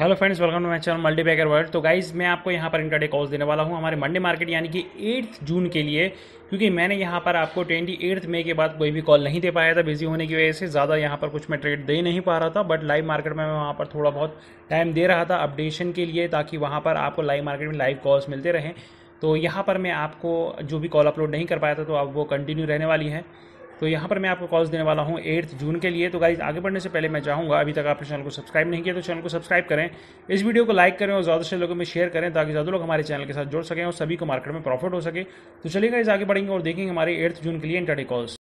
hello friends welcome to my channel multi bagger world तो guys मैं आपको यहाँ पर इंटरडे कॉल्स देने वाला हूँ हमारे मंडे मार्केट यानी कि एट्थ जून के लिए क्योंकि मैंने यहाँ पर आपको ट्वेंटी एट्थ मई के बाद कोई भी कॉल नहीं दे पाया था बिजी होने की वजह से ज़्यादा यहाँ पर कुछ मैं ट्रेड दे नहीं पा रहा था बट लाइव मार्केट में मैं वहाँ पर थोड़ा बहुत टाइम दे रहा था अपडेशन के लिए ताकि वहाँ पर आपको लाइव मार्केट में लाइव कॉल्स मिलते रहें तो यहाँ पर मैं आपको जो भी कॉल अपलोड नहीं कर पाया था तो अब वो कंटिन्यू रहने वाली है तो यहाँ पर मैं आपको कॉल्स देने वाला हूँ एट्थ जून के लिए तो गाइज आगे बढ़ने से पहले मैं चाहूँगा अभी तक आपने चैनल को सब्सक्राइब नहीं किया तो चैनल को सब्सक्राइब करें इस वीडियो को लाइक करें और ज़्यादा से लोगों में शेयर करें ताकि ज़्यादा लोग हमारे चैनल के साथ जुड़ सकें और सभी को मार्केट में प्रॉफिट हो सके तो चलिए गाइज आगे बढ़ेंगे और देखेंगे हमारे एट्थ जून के लिए इंटरडे कॉल्स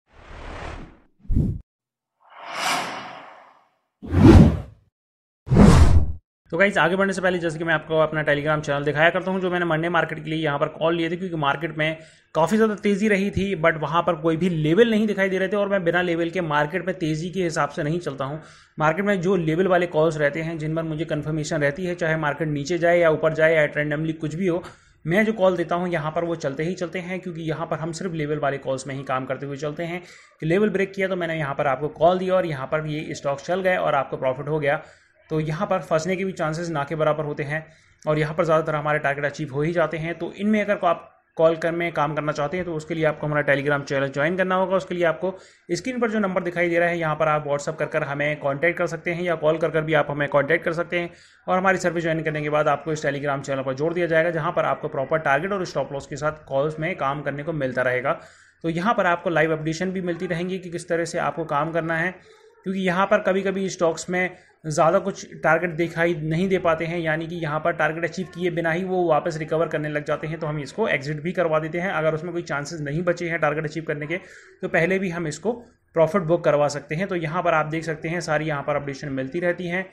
तो गाइज आगे बढ़ने से पहले जैसे कि मैं आपको अपना टेलीग्राम चैनल दिखाया करता हूँ जो मैंने मंडे मार्केट के लिए यहाँ पर कॉल लिए थे क्योंकि मार्केट में काफ़ी ज़्यादा तेज़ी रही थी बट वहाँ पर कोई भी लेवल नहीं दिखाई दे रहे थे और मैं बिना लेवल के मार्केट में तेज़ी के हिसाब से नहीं चलता हूँ मार्केट में जो लेवल वाले कॉल्स रहते हैं जिन पर मुझे कन्फर्मेशन रहती है चाहे मार्केट नीचे जाए या ऊपर जाए या रैंडमली कुछ भी हो मैं जो कॉल देता हूँ यहाँ पर वो चलते ही चलते हैं क्योंकि यहाँ पर हम सिर्फ लेवल वाले कॉल्स में ही काम करते हुए चलते हैं कि लेवल ब्रेक किया तो मैंने यहाँ पर आपको कॉल दिया और यहाँ पर ये स्टॉक चल गए और आपको प्रॉफिट हो गया तो यहाँ पर फंसने के भी चांसेस ना के बराबर होते हैं और यहाँ पर ज़्यादातर हमारे टारगेट अचीव हो ही जाते हैं तो इनमें अगर आप कॉल कर में काम करना चाहते हैं तो उसके लिए आपको हमारा टेलीग्राम चैनल ज्वाइन करना होगा उसके लिए आपको स्क्रीन पर जो नंबर दिखाई दे रहा है यहाँ पर आप व्हाट्सअप कर कर हमें कॉन्टैक्ट कर सकते हैं या कॉल कर कर भी आप हमें कॉन्टैक्ट कर सकते हैं और हमारी सर्विस ज्वाइन करने के बाद आपको इस टेलीग्राम चैनल पर जोड़ दिया जाएगा जहाँ पर आपको प्रॉपर टारगेट और स्टॉप लॉस के साथ कॉल्स में काम करने को मिलता रहेगा तो यहाँ पर आपको लाइव अपडेशन भी मिलती रहेंगी कि किस तरह से आपको काम करना है क्योंकि यहाँ पर कभी कभी स्टॉक्स में ज़्यादा कुछ टारगेट दिखाई नहीं दे पाते हैं यानी कि यहाँ पर टारगेट अचीव किए बिना ही वो वापस रिकवर करने लग जाते हैं तो हम इसको एग्जिट भी करवा देते हैं अगर उसमें कोई चांसेस नहीं बचे हैं टारगेट अचीव करने के तो पहले भी हम इसको प्रॉफिट बुक करवा सकते हैं तो यहाँ पर आप देख सकते हैं सारी यहाँ पर अपडेशन मिलती रहती हैं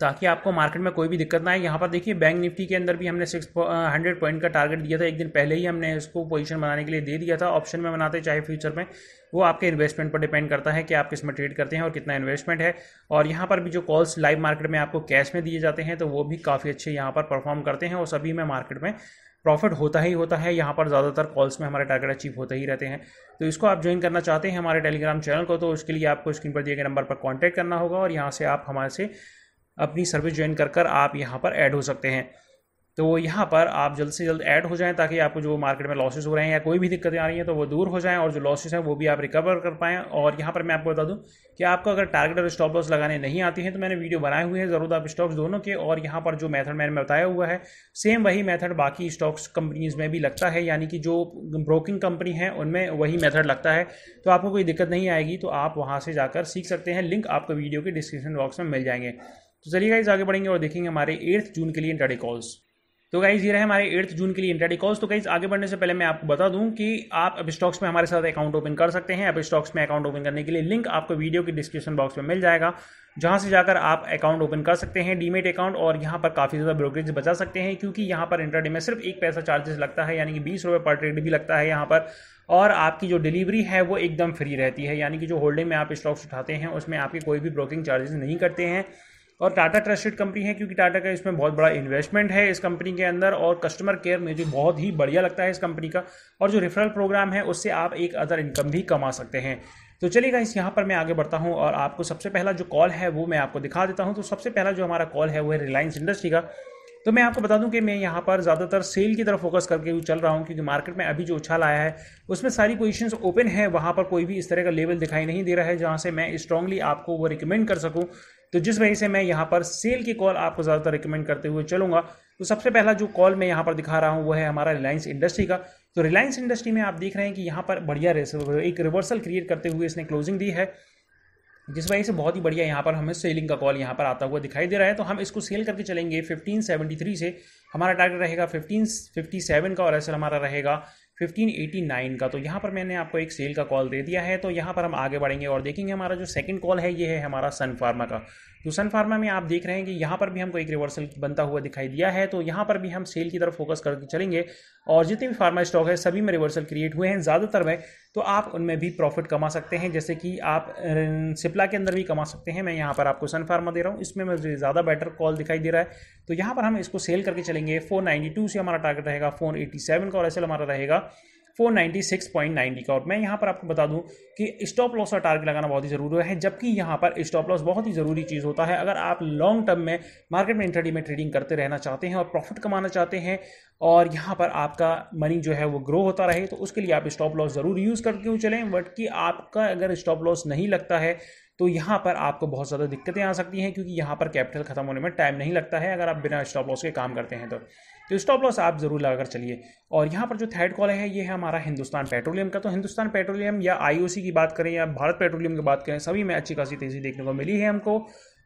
ताकि आपको मार्केट में कोई भी दिक्कत ना आए यहाँ पर देखिए बैंक निफ्टी के अंदर भी हमने सिक्स हंड्रेड पॉइंट का टारगेट दिया था एक दिन पहले ही हमने इसको पोजीशन बनाने के लिए दे दिया था ऑप्शन में बनाते चाहे फ्यूचर में वो आपके इन्वेस्टमेंट पर डिपेंड करता है कि आप किस में ट्रेड करते हैं और कितना इन्वेस्टमेंट है और यहाँ पर भी जो कॉल्स लाइव मार्केट में आपको कैश में दिए जाते हैं तो वो भी काफ़ी अच्छे यहाँ पर परफॉर्म करते हैं और सभी में मार्केट में प्रॉफिट होता ही होता है यहाँ पर ज़्यादातर कॉल्स में हमारे टारगेट अचीव होते ही रहते हैं तो इसको आप ज्वाइन करना चाहते हैं हमारे टेलीग्राम चैनल को तो उसके लिए आपको स्क्रीन पर दिए गए नंबर पर कॉन्टैक्ट करना होगा और यहाँ से आप हमारे से अपनी सर्विस ज्वाइन कर कर आप यहाँ पर ऐड हो सकते हैं तो यहाँ पर आप जल्द से जल्द ऐड हो जाएं ताकि आपको जो मार्केट में लॉसेस हो रहे हैं या कोई भी दिक्कतें आ रही हैं तो वो दूर हो जाएं और जो लॉसेस हैं वो भी आप रिकवर कर पाएँ और यहाँ पर मैं आपको बता दूँ कि आपको अगर टारगेट और स्टॉप लॉस लगाने नहीं आती हैं तो मैंने वीडियो बनाए हुए हैं ज़रूर आप स्टॉक्स दोनों के और यहाँ पर जो मैथड मैंने बताया हुआ है सेम वही मैथड बाकी स्टॉक्स कंपनीज में भी लगता है यानी कि जो ब्रोकिंग कंपनी है उनमें वही मैथड लगता है तो आपको कोई दिक्कत नहीं आएगी तो आप वहाँ से जाकर सीख सकते हैं लिंक आपको वीडियो के डिस्क्रिप्शन बॉक्स में मिल जाएंगे तो चलिए गाइज आगे बढ़ेंगे और देखेंगे हमारे एट्थ जून के लिए इंट्राडे कॉल्स तो गाइज ये रहे हमारे एट्थ जून के लिए इंट्राडे कॉल्स तो गाइज आगे बढ़ने से पहले मैं आपको बता दूं कि आप अब स्टॉक्स में हमारे साथ अकाउंट ओपन कर सकते हैं अब स्टॉक्स में अकाउंट ओपन करने के लिए लिंक आपको वीडियो के डिस्क्रिप्शन बॉक्स में मिल जाएगा जहां से जाकर आप अकाउंट ओपन कर सकते हैं डीमेट अकाउंट और यहाँ पर काफ़ी ज़्यादा ब्रोकरेज बचा सकते हैं क्योंकि यहाँ पर इंटरडे में सिर्फ एक पैसा चार्जेस लगता है यानी कि बीस रुपये पर ट्रेड भी लगता है यहाँ पर और आपकी जो डिलीवरी है वो एकदम फ्री रहती है यानी कि जो होल्डिंग में आप स्टॉक्स उठाते हैं उसमें आपके कोई भी ब्रोकिंग चार्जेस नहीं करते हैं और टाटा ट्रस्टेड कंपनी है क्योंकि टाटा का इसमें बहुत बड़ा इन्वेस्टमेंट है इस कंपनी के अंदर और कस्टमर केयर मुझे बहुत ही बढ़िया लगता है इस कंपनी का और जो रेफरल प्रोग्राम है उससे आप एक अदर इनकम भी कमा सकते हैं तो चलिएगा इस यहाँ पर मैं आगे बढ़ता हूँ और आपको सबसे पहला जो कॉल है वो मैं आपको दिखा देता हूँ तो सबसे पहला जो हमारा कॉल है वो है रिलायंस इंडस्ट्री का तो मैं आपको बता दूं कि मैं यहाँ पर ज़्यादातर सेल की तरफ फोकस करके हुए चल रहा हूँ क्योंकि मार्केट में अभी जो उछाल आया है उसमें सारी पोजिशन ओपन है वहाँ पर कोई भी इस तरह का लेवल दिखाई नहीं दे रहा है जहाँ से मैं स्ट्रांगली आपको वो रिकमेंड कर सकूँ तो जिस वजह से मैं यहाँ पर सेल की कॉल आपको ज़्यादातर रिकमेंड करते हुए चलूँगा तो सबसे पहला जो कॉल मैं यहाँ पर दिखा रहा हूँ वो है हमारा रिलायंस इंडस्ट्री का तो रिलायंस इंडस्ट्री में आप देख रहे हैं कि यहाँ पर बढ़िया एक रिवर्सल क्रिएट करते हुए इसने क्लोजिंग दी है जिस वजह से बहुत ही बढ़िया यहाँ पर हमें सेलिंग का कॉल यहाँ पर आता हुआ दिखाई दे रहा है तो हम इसको सेल करके चलेंगे 1573 से हमारा टारगेट रहेगा 1557 का और ऐसा हमारा रहेगा 1589 का तो यहाँ पर मैंने आपको एक सेल का कॉल दे दिया है तो यहाँ पर हम आगे बढ़ेंगे और देखेंगे हमारा जो सेकंड कॉल है ये है हमारा सन फार्मा का तो सन फार्मा में आप देख रहे हैं कि यहाँ पर भी हमको एक रिवर्सल बनता हुआ दिखाई दिया है तो यहाँ पर भी हम सेल की तरफ फोकस करके चलेंगे और जितने भी फार्मा स्टॉक है सभी में रिवर्सल क्रिएट हुए हैं ज़्यादातर में तो आप उनमें भी प्रॉफिट कमा सकते हैं जैसे कि आप सिप्ला के अंदर भी कमा सकते हैं मैं यहाँ पर आपको सन फार्मा दे रहा हूँ इसमें मुझे ज़्यादा बेटर कॉल दिखाई दे रहा है तो यहाँ पर हम इसको सेल करके चलेंगे फोर से हमारा टारगेट रहेगा फोर का और ऐसे हमारा रहेगा नाइन्टी का और मैं यहाँ पर आपको बता दूं कि स्टॉप लॉस का टारगेट लगाना बहुत ही ज़रूरी है जबकि यहाँ पर स्टॉप लॉस बहुत ही ज़रूरी चीज़ होता है अगर आप लॉन्ग टर्म में मार्केट में इंटरडी में ट्रेडिंग करते रहना चाहते हैं और प्रॉफिट कमाना चाहते हैं और यहाँ पर आपका मनी जो है वो ग्रो होता रहे तो उसके लिए आप स्टॉप लॉस ज़रूर यूज़ करके चलें बट कि आपका अगर स्टॉप लॉस नहीं लगता है तो यहाँ पर आपको बहुत ज़्यादा दिक्कतें आ सकती हैं क्योंकि यहाँ पर कैपिटल खत्म होने में टाइम नहीं लगता है अगर आप बिना स्टॉप लॉस के काम करते हैं तो तो स्टॉप लॉस आप ज़रूर लगाकर चलिए और यहाँ पर जो थर्ड कॉल है ये है हमारा हिंदुस्तान पेट्रोलियम का तो हिंदुस्तान पेट्रोलियम या आईओसी की बात करें या भारत पेट्रोलियम की बात करें सभी में अच्छी खासी तेज़ी देखने को मिली है हमको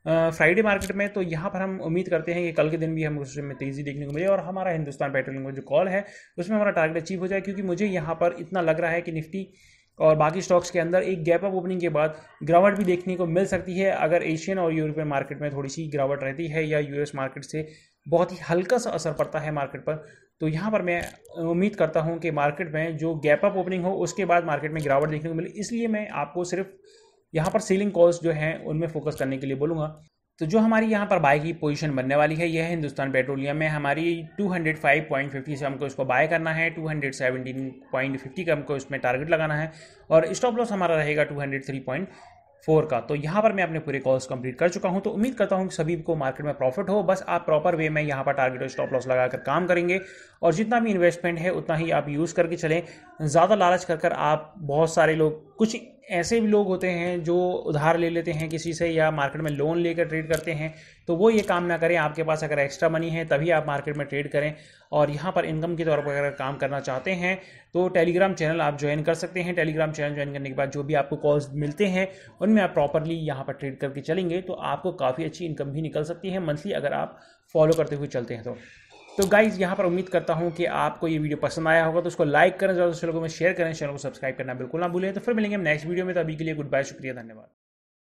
फ्राइडे मार्केट में तो यहाँ पर हम उम्मीद करते हैं कि कल के दिन भी हम उसमें तेज़ी देखने को मिले और हमारा हिंदुस्तान पेट्रोलियम का जो कॉल है उसमें हमारा टारगेट अचीव हो जाए क्योंकि मुझे यहाँ पर इतना लग रहा है कि निफ्टी और बाकी स्टॉक्स के अंदर एक गैप अप ओपनिंग के बाद गिरावट भी देखने को मिल सकती है अगर एशियन और यूरोपियन मार्केट में थोड़ी सी गिरावट रहती है या यूएस मार्केट से बहुत ही हल्का सा असर पड़ता है मार्केट पर तो यहाँ पर मैं उम्मीद करता हूँ कि मार्केट में जो गैप अप ओपनिंग हो उसके बाद मार्केट में गिरावट देखने को मिले इसलिए मैं आपको सिर्फ यहाँ पर सेलिंग कॉल्स जो हैं उनमें फोकस करने के लिए बोलूँगा तो जो हमारी यहाँ पर बाय की पोजीशन बनने वाली है यह हिंदुस्तान पेट्रोलियम में हमारी 205.50 से हमको इसको बाय करना है 217.50 का हमको इसमें टारगेट लगाना है और स्टॉप लॉस हमारा रहेगा पॉइंट फोर का तो यहाँ पर मैं अपने पूरे कॉल्स कंप्लीट कर चुका हूँ तो उम्मीद करता हूँ कि सभी को मार्केट में प्रॉफिट हो बस आप प्रॉपर वे में यहाँ पर टारगेट और स्टॉप लॉस लगाकर काम करेंगे और जितना भी इन्वेस्टमेंट है उतना ही आप यूज़ करके चलें ज़्यादा लालच कर कर आप बहुत सारे लोग कुछ ऐसे भी लोग होते हैं जो उधार ले लेते हैं किसी से या मार्केट में लोन लेकर ट्रेड करते हैं तो वो ये काम ना करें आपके पास अगर एक्स्ट्रा मनी है तभी आप मार्केट में ट्रेड करें और यहाँ पर इनकम के तौर पर अगर काम करना चाहते हैं तो टेलीग्राम चैनल आप ज्वाइन कर सकते हैं टेलीग्राम चैनल ज्वाइन करने के बाद जो भी आपको कॉल्स मिलते हैं उनमें आप प्रॉपरली यहाँ पर ट्रेड करके चलेंगे तो आपको काफ़ी अच्छी इनकम भी निकल सकती है मंथली अगर आप फॉलो करते हुए चलते हैं तो तो गाइज़ यहाँ पर उम्मीद करता हूँ कि आपको ये वीडियो पसंद आया होगा तो उसको लाइक करें ज़्यादा से लोगों में शेयर करें चैनल को सब्सक्राइब करना बिल्कुल ना भूलें तो फिर मिलेंगे हम नेक्स्ट वीडियो में तो अभी के लिए गुड बाय शुक्रिया धन्यवाद